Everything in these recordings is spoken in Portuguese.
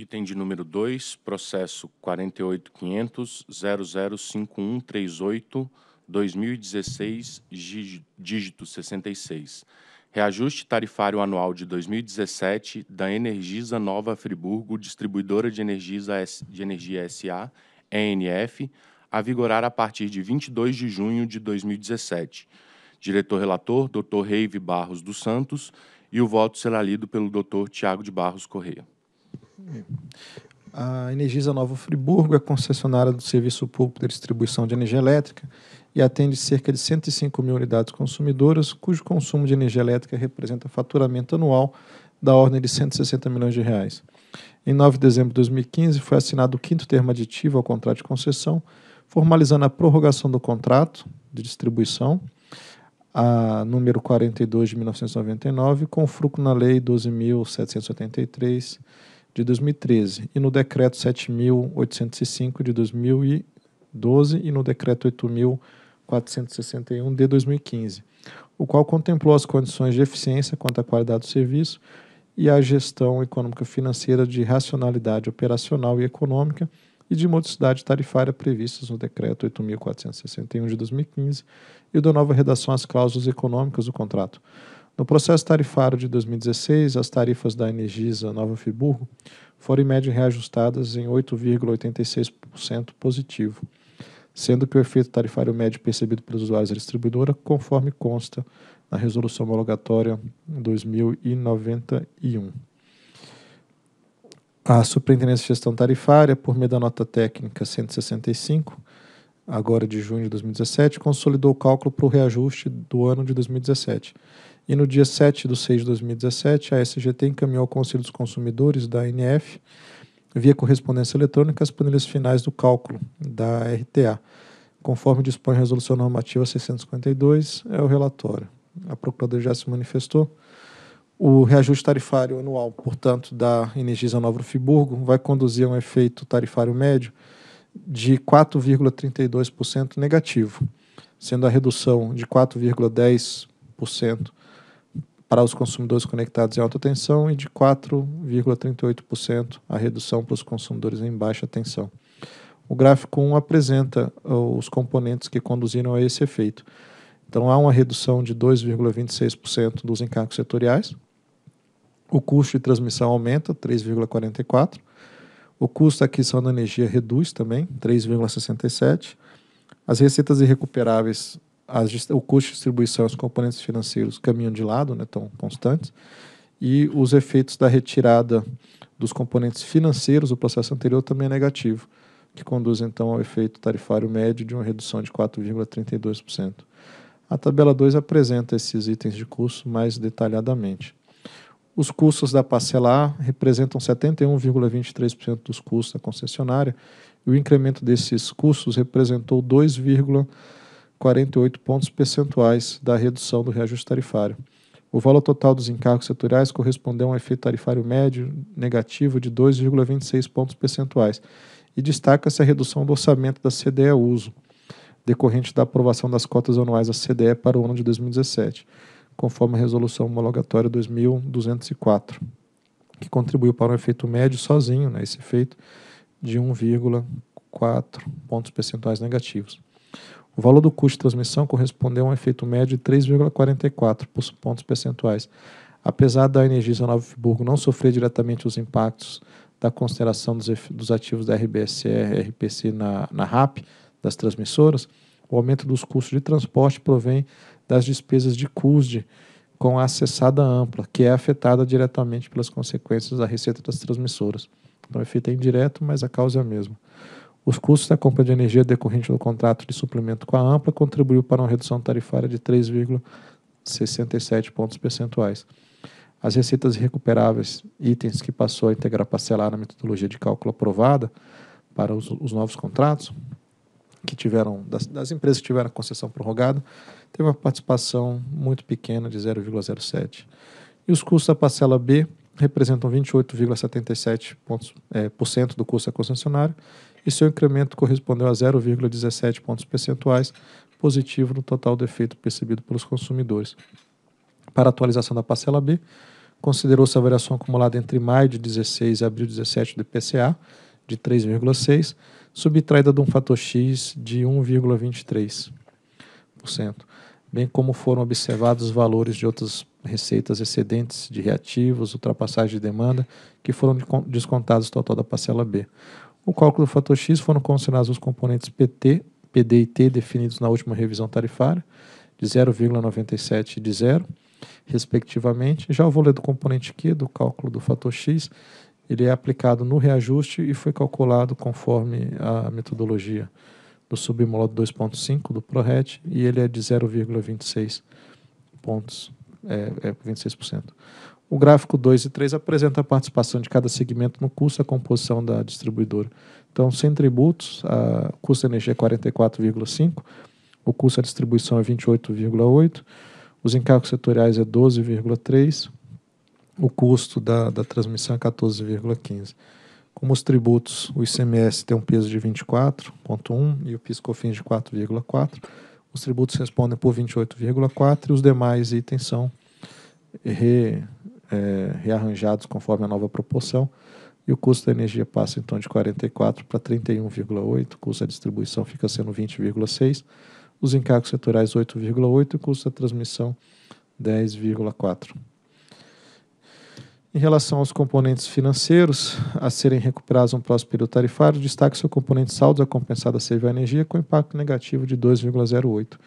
Item de número 2, processo 48.500.005138-2016, dígito 66. Reajuste tarifário anual de 2017 da Energisa Nova Friburgo, distribuidora de, Energisa, de energia SA, ENF, a vigorar a partir de 22 de junho de 2017. Diretor-relator, Dr. Reive Barros dos Santos, e o voto será lido pelo Dr. Tiago de Barros Correia. A Energisa Nova Friburgo é concessionária do Serviço Público de Distribuição de Energia Elétrica e atende cerca de 105 mil unidades consumidoras, cujo consumo de energia elétrica representa faturamento anual da ordem de 160 milhões de reais. Em 9 de dezembro de 2015, foi assinado o quinto termo aditivo ao contrato de concessão, formalizando a prorrogação do contrato de distribuição, a número 42 de 1999, com fruto na Lei 12.783 de 2013 e no decreto 7.805 de 2012 e no decreto 8.461 de 2015, o qual contemplou as condições de eficiência quanto à qualidade do serviço e a gestão econômica financeira de racionalidade operacional e econômica e de modicidade tarifária previstas no Decreto 8.461 de 2015 e da nova redação às cláusulas econômicas do contrato, no processo tarifário de 2016, as tarifas da Energisa Nova Friburgo foram em média reajustadas em 8,86% positivo, sendo que o efeito tarifário médio percebido pelos usuários da distribuidora, conforme consta na Resolução Homologatória 2091. A Superintendência de Gestão Tarifária, por meio da nota técnica 165, agora de junho de 2017, consolidou o cálculo para o reajuste do ano de 2017 e no dia 7 de 6 de 2017, a SGT encaminhou ao Conselho dos Consumidores da ANF, via correspondência eletrônica, as planilhas finais do cálculo da RTA, conforme dispõe a Resolução Normativa 652, é o relatório. A Procuradoria já se manifestou. O reajuste tarifário anual, portanto, da Energisa Nova Friburgo vai conduzir a um efeito tarifário médio de 4,32% negativo, sendo a redução de 4,10% para os consumidores conectados em alta tensão e de 4,38% a redução para os consumidores em baixa tensão. O gráfico 1 apresenta uh, os componentes que conduziram a esse efeito. Então, há uma redução de 2,26% dos encargos setoriais, o custo de transmissão aumenta, 3,44%, o custo da aquisição da energia reduz também, 3,67%, as receitas irrecuperáveis as, o custo de distribuição e os componentes financeiros caminham de lado, né, estão constantes, e os efeitos da retirada dos componentes financeiros, o processo anterior também é negativo, que conduz então ao efeito tarifário médio de uma redução de 4,32%. A tabela 2 apresenta esses itens de custo mais detalhadamente. Os custos da parcelar representam 71,23% dos custos da concessionária, e o incremento desses custos representou 2,5%. 48 pontos percentuais da redução do reajuste tarifário. O valor total dos encargos setoriais correspondeu a um efeito tarifário médio negativo de 2,26 pontos percentuais e destaca-se a redução do orçamento da CDE Uso, decorrente da aprovação das cotas anuais da CDE para o ano de 2017, conforme a Resolução Homologatória 2204, que contribuiu para um efeito médio sozinho, né, esse efeito, de 1,4 pontos percentuais negativos. O valor do custo de transmissão correspondeu a um efeito médio de 3,44 pontos percentuais. Apesar da Energisa Nova Friburgo não sofrer diretamente os impactos da consideração dos, dos ativos da RBSR RPC na, na RAP, das transmissoras, o aumento dos custos de transporte provém das despesas de CUSD com a acessada ampla, que é afetada diretamente pelas consequências da receita das transmissoras. Então, o efeito é indireto, mas a causa é a mesma. Os custos da compra de energia decorrente do contrato de suplemento com a Ampla contribuiu para uma redução tarifária de 3,67 pontos percentuais. As receitas recuperáveis, itens que passou a integrar parcelar na metodologia de cálculo aprovada para os, os novos contratos, que tiveram das, das, empresas que tiveram concessão prorrogada, teve uma participação muito pequena de 0,07. E os custos da parcela B representam 28,77% é, do custo da concessionária e seu incremento correspondeu a 0,17 pontos percentuais positivo no total do efeito percebido pelos consumidores. Para a atualização da parcela B, considerou-se a variação acumulada entre maio de 16 e abril de 17 do IPCA, de 3,6, subtraída de um fator X de 1,23%, bem como foram observados os valores de outras receitas excedentes de reativos, ultrapassagem de demanda, que foram descontados no total da parcela B. O cálculo do fator X foram considerados os componentes PT, PD e T definidos na última revisão tarifária, de 0,97 e de 0, respectivamente. Já o valor do componente Q, do cálculo do fator X, ele é aplicado no reajuste e foi calculado conforme a metodologia do submódulo 2.5 do ProRet e ele é de 0,26 pontos, é, é 26%. O gráfico 2 e 3 apresenta a participação de cada segmento no custo da composição da distribuidora. Então, sem tributos, o custo da energia é 44,5%, o custo da distribuição é 28,8%, os encargos setoriais é 12,3%, o custo da, da transmissão é 14,15%. Como os tributos, o ICMS tem um peso de 24,1% e o PIS/COFINS de 4,4%. Os tributos respondem por 28,4% e os demais itens são re, é, rearranjados conforme a nova proporção, e o custo da energia passa então de 44 para 31,8, o custo da distribuição fica sendo 20,6, os encargos setoriais 8,8 e o custo da transmissão 10,4. Em relação aos componentes financeiros a serem recuperados no próximo período tarifário, destaque seu componente saldo da compensada CVA Energia com impacto negativo de 2,08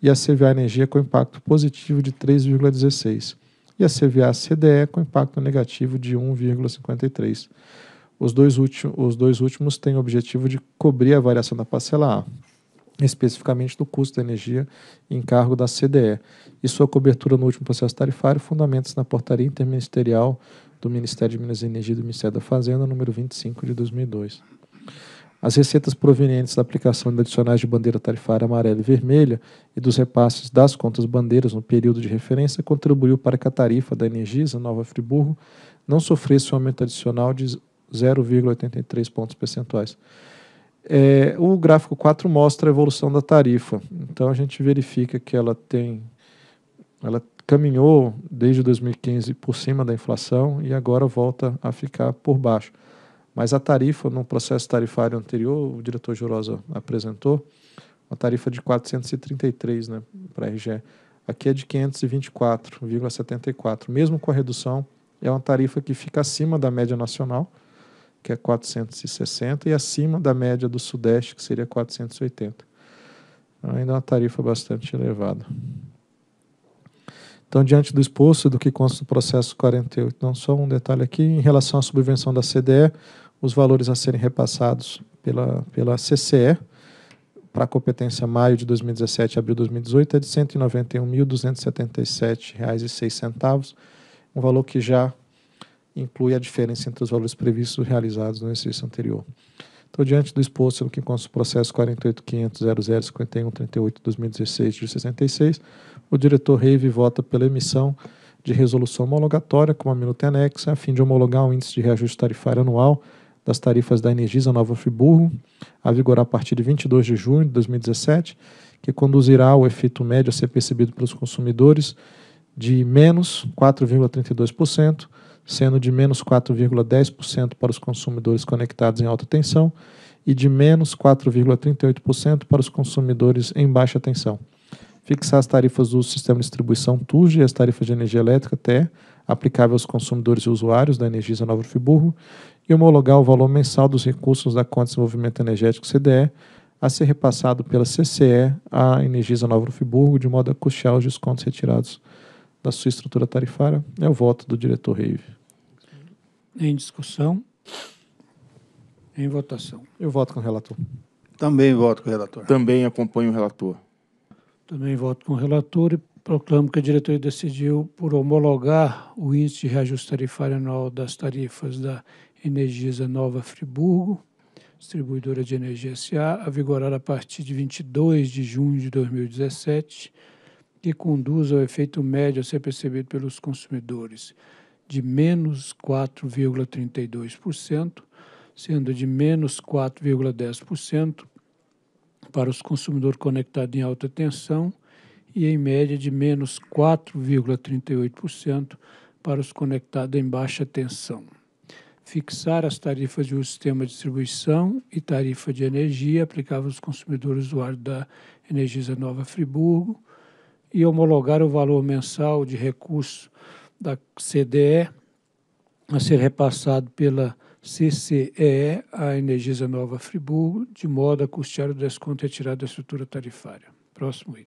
e a CVA Energia com impacto positivo de 3,16 e a CVA-CDE com impacto negativo de 1,53. Os dois, os dois últimos têm o objetivo de cobrir a variação da parcela A, especificamente do custo da energia em cargo da CDE, e sua cobertura no último processo tarifário fundamenta-se na portaria interministerial do Ministério de Minas e Energia e do Ministério da Fazenda, número 25 de 2002. As receitas provenientes da aplicação de adicionais de bandeira tarifária amarela e vermelha e dos repasses das contas bandeiras no período de referência contribuiu para que a tarifa da Energisa Nova Friburgo não sofresse um aumento adicional de 0,83 pontos percentuais. É, o gráfico 4 mostra a evolução da tarifa. Então a gente verifica que ela tem ela caminhou desde 2015 por cima da inflação e agora volta a ficar por baixo. Mas a tarifa, no processo tarifário anterior, o diretor Jurosa apresentou uma tarifa de 433 né, para a RGE. Aqui é de 524,74. Mesmo com a redução, é uma tarifa que fica acima da média nacional, que é 460, e acima da média do Sudeste, que seria 480. Então, ainda é uma tarifa bastante elevada. Então, diante do exposto do que consta do processo 48, não só um detalhe aqui, em relação à subvenção da CDE, os valores a serem repassados pela, pela CCE para a competência maio de 2017 abril de 2018 é de R$ 191.277,06, um valor que já inclui a diferença entre os valores previstos e realizados no exercício anterior. Então, diante do exposto no que consta o processo 48.500.0051.38.2016 de 66, o diretor Reive vota pela emissão de resolução homologatória com a minuta anexa, a fim de homologar o um índice de reajuste tarifário anual das tarifas da Energisa Nova Friburgo, a vigorar a partir de 22 de junho de 2017, que conduzirá ao efeito médio a ser percebido pelos consumidores de menos 4,32%, sendo de menos 4,10% para os consumidores conectados em alta tensão e de menos 4,38% para os consumidores em baixa tensão. Fixar as tarifas do sistema de distribuição TURG e as tarifas de energia elétrica TE aplicável aos consumidores e usuários da Energisa Nova Friburgo e homologar o valor mensal dos recursos da Conta de Desenvolvimento Energético CDE a ser repassado pela CCE à Energisa Nova Friburgo, de modo a custear os descontos retirados da sua estrutura tarifária. É o voto do diretor Reive. Em discussão. Em votação. Eu voto com o relator. Também voto com o relator. Também acompanho o relator. Também voto com o relator e proclamo que a diretoria decidiu por homologar o índice de reajuste tarifário anual das tarifas da Energisa Nova Friburgo, distribuidora de energia SA, a vigorar a partir de 22 de junho de 2017, que conduz ao efeito médio a ser percebido pelos consumidores de menos 4,32%, sendo de menos 4,10% para os consumidores conectados em alta tensão e, em média, de menos 4,38% para os conectados em baixa tensão fixar as tarifas de um sistema de distribuição e tarifa de energia aplicável aos consumidores usuários da Energisa Nova Friburgo e homologar o valor mensal de recurso da CDE a ser repassado pela CCEE à Energisa Nova Friburgo, de modo a custear o desconto retirado da estrutura tarifária. Próximo item.